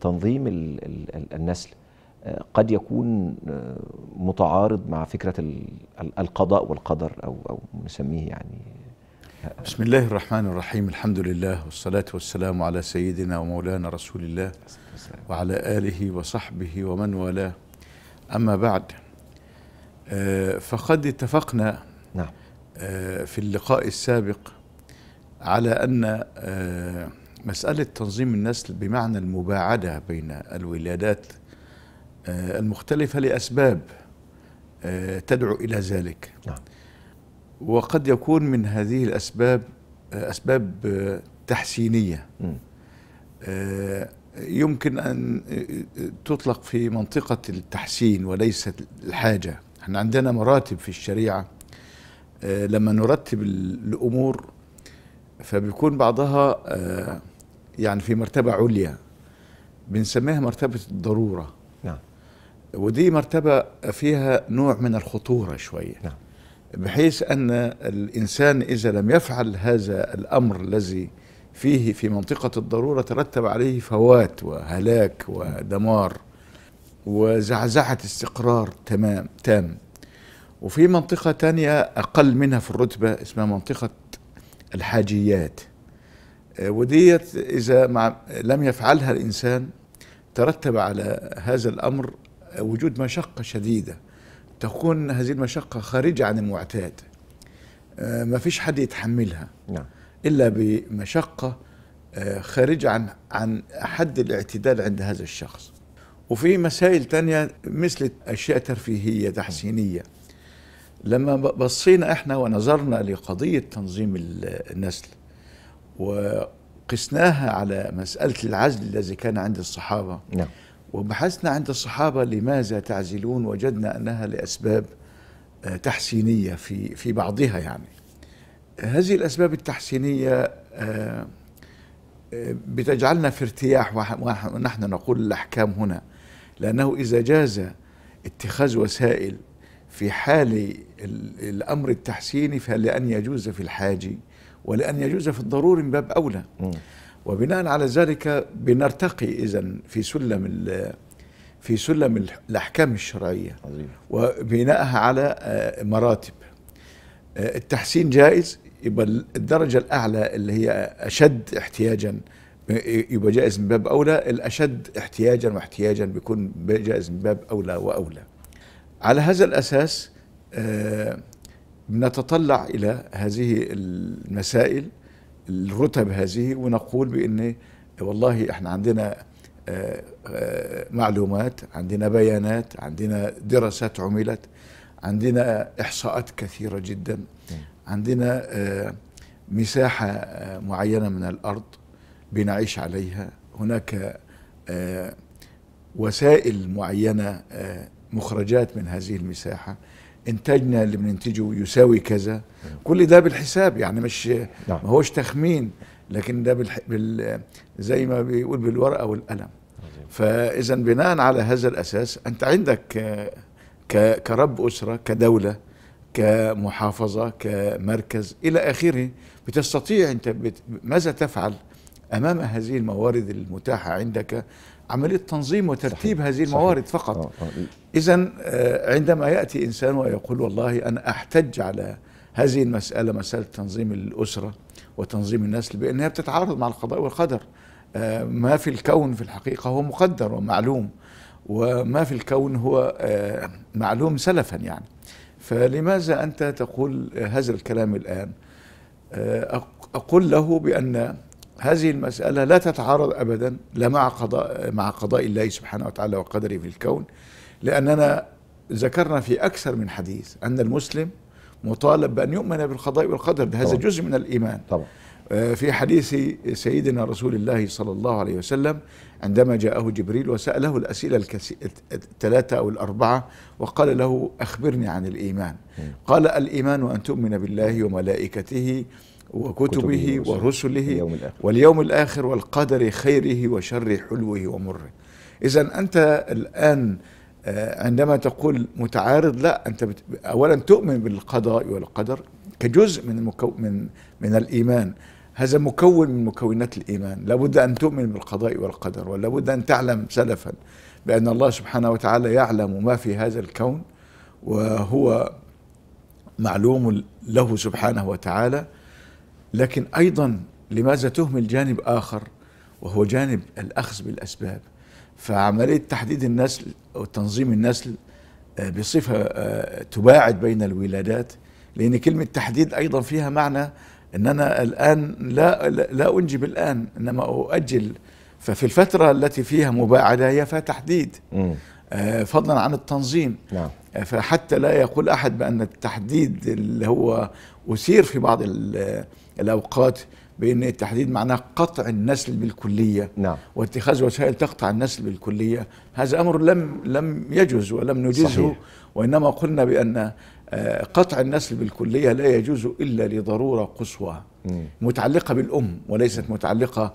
تنظيم النسل آه، قد يكون آه، متعارض مع فكرة القضاء والقدر أو, أو نسميه يعني بسم الله الرحمن الرحيم الحمد لله والصلاة والسلام على سيدنا ومولانا رسول الله وعلى آله وصحبه ومن والاه أما بعد آه، فقد اتفقنا نعم في اللقاء السابق على أن مسألة تنظيم النسل بمعنى المباعدة بين الولادات آه، المختلفة لأسباب آه، تدعو إلى ذلك نعم. وقد يكون من هذه الأسباب آه، أسباب تحسينية يمكن أن تطلق في منطقة التحسين وليس الحاجة احنا عندنا مراتب في الشريعة لما نرتب الأمور فبيكون بعضها آه، يعني في مرتبة عليا بنسميها مرتبة الضرورة نعم ودي مرتبة فيها نوع من الخطورة شوية نعم بحيث أن الإنسان إذا لم يفعل هذا الأمر الذي فيه في منطقة الضرورة ترتب عليه فوات وهلاك ودمار وزعزعة استقرار تمام تام وفي منطقة تانية أقل منها في الرتبة اسمها منطقة الحاجيات آه، وديت إذا مع لم يفعلها الإنسان ترتب على هذا الأمر وجود مشقة شديدة تكون هذه المشقة خارجة عن المعتاد آه، ما فيش حد يتحملها نعم. إلا بمشقة آه، خارجة عن عن حد الاعتدال عند هذا الشخص وفي مسائل تانية مثل أشياء ترفيهية تحسينية لما بصينا احنا ونظرنا لقضية تنظيم النسل وقسناها على مسألة العزل الذي كان عند الصحابة نعم. وبحثنا عند الصحابة لماذا تعزلون وجدنا أنها لأسباب آه، تحسينية في, في بعضها يعني هذه الأسباب التحسينية آه، آه، بتجعلنا في ارتياح ونحن نقول الأحكام هنا لأنه إذا جاز اتخاذ وسائل في حال الأمر التحسيني فلأن يجوز في الحاج ولأن يجوز في الضروري من باب أولى وبناء على ذلك بنرتقي إذا في سلم في سلم الأحكام الشرعية عظيم. وبناءها على آه، مراتب آه، التحسين جائز يبقى الدرجة الأعلى اللي هي أشد احتياجا يبقى جائز من باب أولى الأشد احتياجا واحتياجا بيكون جائز من باب أولى وأولى على هذا الأساس آه، نتطلع إلى هذه المسائل الرتب هذه ونقول بأن والله احنا عندنا آه، آه، معلومات عندنا بيانات عندنا دراسات عملت عندنا إحصاءات كثيرة جدا عندنا مساحة معينة من الأرض بنعيش عليها هناك وسائل معينة مخرجات من هذه المساحة انتاجنا اللي بننتجه يساوي كذا كل ده بالحساب يعني مش نعم. ما هوش تخمين لكن ده بالح... بال... زي ما بيقول بالورقة والقلم فإذا بناء على هذا الأساس أنت عندك ك... كرب أسرة كدولة كمحافظة كمركز إلى آخره بتستطيع أنت بت... ماذا تفعل امام هذه الموارد المتاحه عندك عمليه تنظيم وترتيب صحيح. هذه الموارد صحيح. فقط آه، آه، إيه. اذا آه، عندما ياتي انسان ويقول والله انا احتج على هذه المساله مساله تنظيم الاسره وتنظيم النسل بانها بتتعارض مع القضاء والقدر ما في الكون في الحقيقه هو مقدر ومعلوم وما في الكون هو معلوم سلفا يعني فلماذا انت تقول هذا الكلام الان اقول له بان هذه المسألة لا تتعارض أبدا لا مع قضاء, مع قضاء الله سبحانه وتعالى وقدره في الكون لأننا ذكرنا في أكثر من حديث أن المسلم مطالب بأن يؤمن بالقضاء والقدر هذا طبعا. جزء من الإيمان طبعا. آه، في حديث سيدنا رسول الله صلى الله عليه وسلم عندما جاءه جبريل وسأله الأسئلة الثلاثة أو الأربعة وقال له أخبرني عن الإيمان قال الإيمان أن تؤمن بالله وملائكته وكتبه ورسله واليوم الآخر والقدر خيره وشره حلوه ومره إذا أنت الآن آه، عندما تقول متعارض لا أنت أولا تؤمن بالقضاء والقدر كجزء من المكو... من من الإيمان هذا مكون من مكونات الإيمان لابد أن تؤمن بالقضاء والقدر ولابد أن تعلم سلفا بأن الله سبحانه وتعالى يعلم ما في هذا الكون وهو معلوم له سبحانه وتعالى لكن ايضا لماذا تهمل جانب اخر وهو جانب الاخذ بالاسباب فعمليه تحديد النسل او تنظيم النسل آه، بصفه آه، تباعد بين الولادات لان كلمه تحديد ايضا فيها معنى ان انا الان لا لا انجب الان انما اؤجل ففي الفتره التي فيها مباعده هي فيها تحديد آه، فضلا عن التنظيم نعم. فحتى لا يقول أحد بأن التحديد اللي هو أثير في بعض الأوقات بأن التحديد معناه قطع النسل بالكلية نعم. واتخاذ وسائل تقطع النسل بالكلية هذا أمر لم لم يجوز ولم نجزه صحيح. وإنما قلنا بأن آه، قطع النسل بالكلية لا يجوز إلا لضرورة قصوى متعلقة بالأم وليست متعلقة